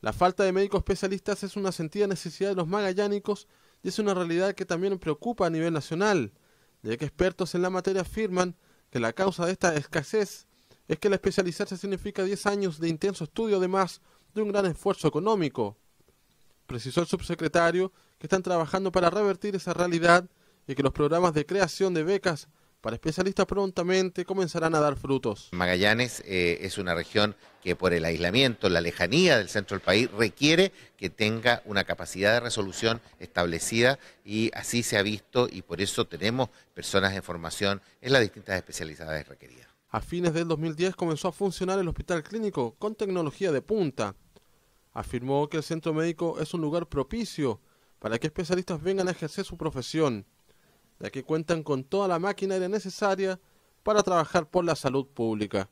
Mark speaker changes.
Speaker 1: La falta de médicos especialistas es una sentida necesidad de los magallánicos y es una realidad que también preocupa a nivel nacional, ya que expertos en la materia afirman que la causa de esta escasez es que el especializarse significa 10 años de intenso estudio, además de un gran esfuerzo económico. Precisó el subsecretario que están trabajando para revertir esa realidad y que los programas de creación de becas para especialistas
Speaker 2: prontamente comenzarán a dar frutos. Magallanes eh, es una región que por el aislamiento, la lejanía del centro del país, requiere que tenga una capacidad de resolución establecida y así se ha visto y por eso tenemos personas en formación en las distintas especialidades requeridas.
Speaker 1: A fines del 2010 comenzó a funcionar el hospital clínico con tecnología de punta. Afirmó que el centro médico es un lugar propicio para que especialistas vengan a ejercer su profesión ya que cuentan con toda la maquinaria necesaria para trabajar por la salud pública.